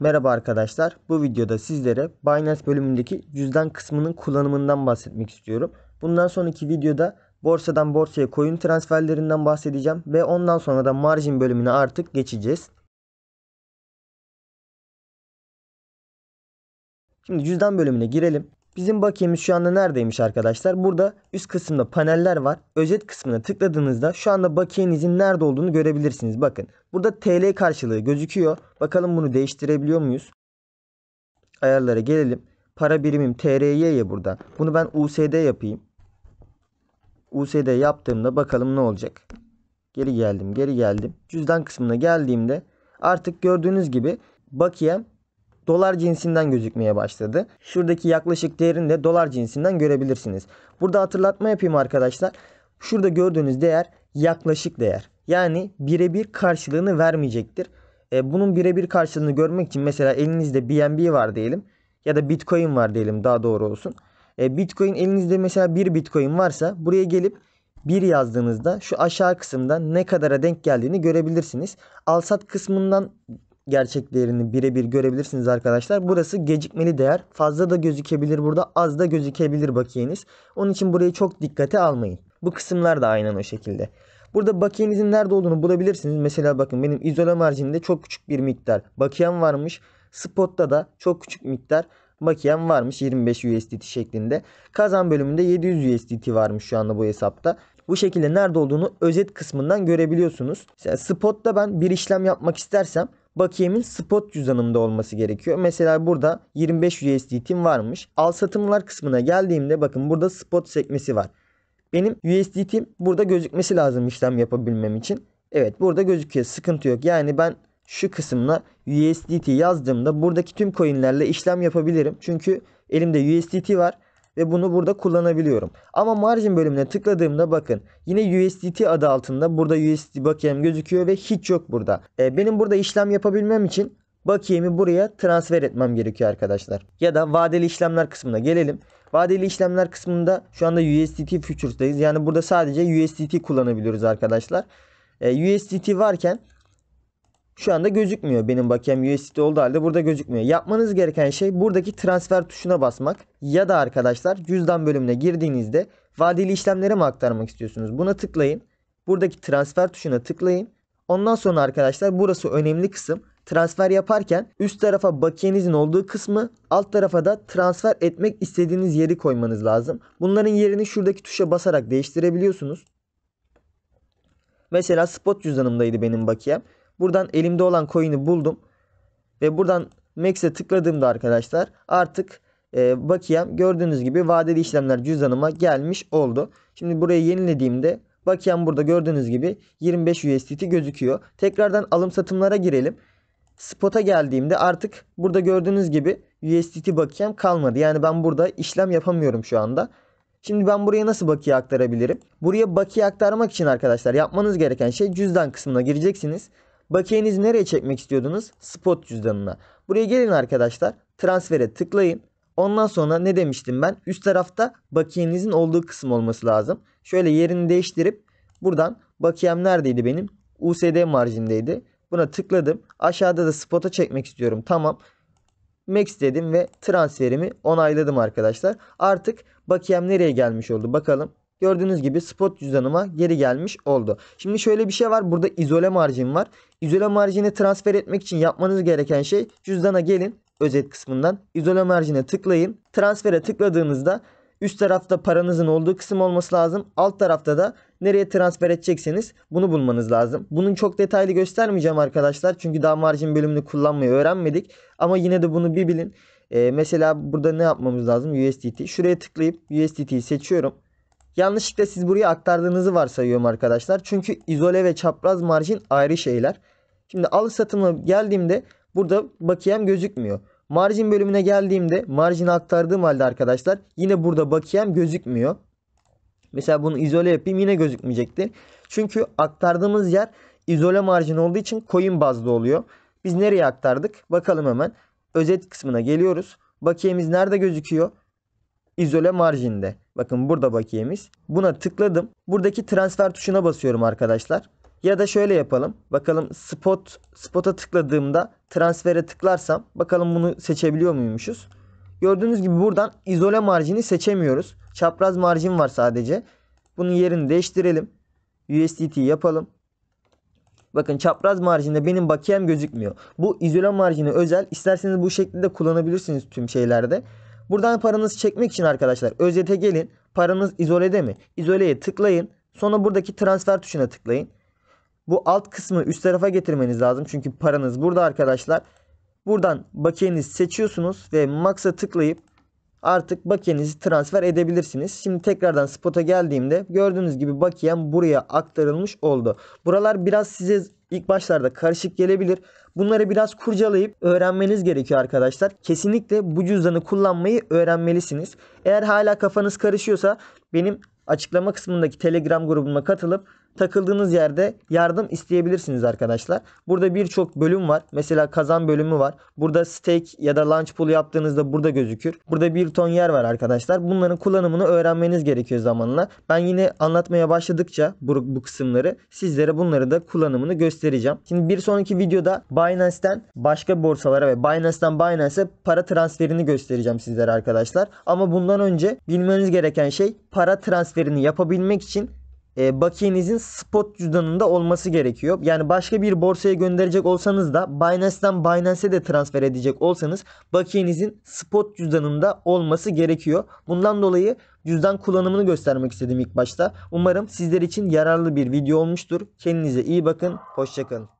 Merhaba arkadaşlar. Bu videoda sizlere Binance bölümündeki cüzdan kısmının kullanımından bahsetmek istiyorum. Bundan sonraki videoda borsadan borsaya coin transferlerinden bahsedeceğim ve ondan sonra da margin bölümüne artık geçeceğiz. Şimdi cüzdan bölümüne girelim. Bizim bakiyemiz şu anda neredeymiş arkadaşlar? Burada üst kısımda paneller var. Özet kısmına tıkladığınızda şu anda bakiyenizin nerede olduğunu görebilirsiniz. Bakın burada TL karşılığı gözüküyor. Bakalım bunu değiştirebiliyor muyuz? Ayarlara gelelim. Para birimim TRY ya burada. Bunu ben USD yapayım. USD yaptığımda bakalım ne olacak. Geri geldim geri geldim. Cüzdan kısmına geldiğimde artık gördüğünüz gibi bakiyem dolar cinsinden gözükmeye başladı. Şuradaki yaklaşık değerini de dolar cinsinden görebilirsiniz. Burada hatırlatma yapayım arkadaşlar. Şurada gördüğünüz değer yaklaşık değer. Yani birebir karşılığını vermeyecektir. E, bunun birebir karşılığını görmek için mesela elinizde BNB var diyelim ya da Bitcoin var diyelim daha doğru olsun. E, Bitcoin elinizde mesela bir Bitcoin varsa buraya gelip bir yazdığınızda şu aşağı kısımda ne kadara denk geldiğini görebilirsiniz. Alsat kısmından gerçeklerini birebir görebilirsiniz arkadaşlar. Burası gecikmeli değer. Fazla da gözükebilir burada az da gözükebilir bakiyeniz. Onun için burayı çok dikkate almayın. Bu kısımlar da aynen o şekilde. Burada bakiyenizin nerede olduğunu bulabilirsiniz. Mesela bakın benim izole marjinde çok küçük bir miktar bakiyem varmış. Spot'ta da çok küçük miktar bakiyem varmış 25 USDT şeklinde. Kazan bölümünde 700 USDT varmış şu anda bu hesapta. Bu şekilde nerede olduğunu özet kısmından görebiliyorsunuz. Mesela spot'ta ben bir işlem yapmak istersem Bakiyemin spot cüzdanımda olması gerekiyor. Mesela burada 25 USDT'm varmış. Al satımlar kısmına geldiğimde bakın burada spot sekmesi var. Benim USDT'm burada gözükmesi lazım işlem yapabilmem için. Evet burada gözüküyor sıkıntı yok. Yani ben şu kısımla USDT yazdığımda buradaki tüm coinlerle işlem yapabilirim. Çünkü elimde USDT var ve bunu burada kullanabiliyorum. Ama margin bölümüne tıkladığımda bakın yine USDT adı altında burada USDT bakiyem gözüküyor ve hiç yok burada. E, benim burada işlem yapabilmem için bakiyemi buraya transfer etmem gerekiyor arkadaşlar. Ya da vadeli işlemler kısmına gelelim. Vadeli işlemler kısmında şu anda USDT Futures'dayız. Yani burada sadece USDT kullanabiliyoruz arkadaşlar. E, USDT varken şu anda gözükmüyor. Benim bakiyem USDT olduğu halde burada gözükmüyor. Yapmanız gereken şey buradaki transfer tuşuna basmak ya da arkadaşlar cüzdan bölümüne girdiğinizde vadeli işlemlere mi aktarmak istiyorsunuz? Buna tıklayın. Buradaki transfer tuşuna tıklayın. Ondan sonra arkadaşlar burası önemli kısım. Transfer yaparken üst tarafa bakiyenizin olduğu kısmı alt tarafa da transfer etmek istediğiniz yeri koymanız lazım. Bunların yerini şuradaki tuşa basarak değiştirebiliyorsunuz. Mesela spot cüzdanımdaydı benim bakiyem. Buradan elimde olan coin'i buldum. Ve buradan Max'e tıkladığımda arkadaşlar artık e, bakiyem gördüğünüz gibi vadeli işlemler cüzdanıma gelmiş oldu. Şimdi burayı yenilediğimde bakiyem burada gördüğünüz gibi 25 USDT gözüküyor. Tekrardan alım satımlara girelim. Spot'a geldiğimde artık burada gördüğünüz gibi USDT bakiyem kalmadı. Yani ben burada işlem yapamıyorum şu anda. Şimdi ben buraya nasıl bakiye aktarabilirim? Buraya bakiye aktarmak için arkadaşlar yapmanız gereken şey cüzdan kısmına gireceksiniz. Bakiyenizi nereye çekmek istiyordunuz? Spot cüzdanına. Buraya gelin arkadaşlar. Transfere tıklayın. Ondan sonra ne demiştim ben? Üst tarafta bakiyenizin olduğu kısım olması lazım. Şöyle yerini değiştirip buradan bakiyem neredeydi benim? USD marjindeydi. Buna tıkladım. Aşağıda da spota çekmek istiyorum. Tamam. Max dedim ve transferimi onayladım arkadaşlar. Artık bakiyem nereye gelmiş oldu bakalım. Gördüğünüz gibi spot cüzdanıma geri gelmiş oldu. Şimdi şöyle bir şey var. Burada izole marjin var. İzole marjini transfer etmek için yapmanız gereken şey cüzdana gelin. Özet kısmından izole marjine tıklayın. Transfere tıkladığınızda üst tarafta paranızın olduğu kısım olması lazım. Alt tarafta da nereye transfer edecekseniz bunu bulmanız lazım. Bunun çok detaylı göstermeyeceğim arkadaşlar. Çünkü daha marjin bölümünü kullanmayı öğrenmedik. Ama yine de bunu bir bilin. Ee, mesela burada ne yapmamız lazım? USDT. Şuraya tıklayıp USDT'yi seçiyorum. Yanlışlıkla siz buraya aktardığınızı varsayıyorum arkadaşlar. Çünkü izole ve çapraz marjin ayrı şeyler. Şimdi alı satımı geldiğimde burada bakiyem gözükmüyor. Marjin bölümüne geldiğimde marjin aktardığım halde arkadaşlar yine burada bakiyem gözükmüyor. Mesela bunu izole yapayım yine gözükmeyecektir. Çünkü aktardığımız yer izole marjin olduğu için coin bazlı oluyor. Biz nereye aktardık? Bakalım hemen. Özet kısmına geliyoruz. Bakiyemiz nerede gözüküyor? İzole marjinde. Bakın burada bakiyemiz. Buna tıkladım. Buradaki transfer tuşuna basıyorum arkadaşlar. Ya da şöyle yapalım. Bakalım spot spota tıkladığımda transfere tıklarsam bakalım bunu seçebiliyor muymuşuz? Gördüğünüz gibi buradan izole marjini seçemiyoruz. Çapraz marjin var sadece. Bunun yerini değiştirelim. USDT yapalım. Bakın çapraz marjinde benim bakiyem gözükmüyor. Bu izole marjini özel. İsterseniz bu şekilde kullanabilirsiniz tüm şeylerde. Buradan paranızı çekmek için arkadaşlar özete gelin. Paranız izolede mi? İzoleye tıklayın. Sonra buradaki transfer tuşuna tıklayın. Bu alt kısmı üst tarafa getirmeniz lazım. Çünkü paranız burada arkadaşlar. Buradan bakiyenizi seçiyorsunuz ve max'a tıklayıp artık bakiyenizi transfer edebilirsiniz. Şimdi tekrardan spota geldiğimde gördüğünüz gibi bakiyem buraya aktarılmış oldu. Buralar biraz size İlk başlarda karışık gelebilir. Bunları biraz kurcalayıp öğrenmeniz gerekiyor arkadaşlar. Kesinlikle bu cüzdanı kullanmayı öğrenmelisiniz. Eğer hala kafanız karışıyorsa benim açıklama kısmındaki Telegram grubuma katılıp takıldığınız yerde yardım isteyebilirsiniz arkadaşlar. Burada birçok bölüm var. Mesela kazan bölümü var. Burada stake ya da launch pool yaptığınızda burada gözükür. Burada bir ton yer var arkadaşlar. Bunların kullanımını öğrenmeniz gerekiyor zamanla. Ben yine anlatmaya başladıkça bu, bu kısımları sizlere bunları da kullanımını göstereceğim. Şimdi bir sonraki videoda Binance'ten başka borsalara ve Binance'ten Binance'e para transferini göstereceğim sizlere arkadaşlar. Ama bundan önce bilmeniz gereken şey para transferini yapabilmek için e, bakiyenizin spot cüzdanında olması gerekiyor. Yani başka bir borsaya gönderecek olsanız da Binance'den Binance'e de transfer edecek olsanız bakiyenizin spot cüzdanında olması gerekiyor. Bundan dolayı cüzdan kullanımını göstermek istedim ilk başta. Umarım sizler için yararlı bir video olmuştur. Kendinize iyi bakın. Hoşçakalın.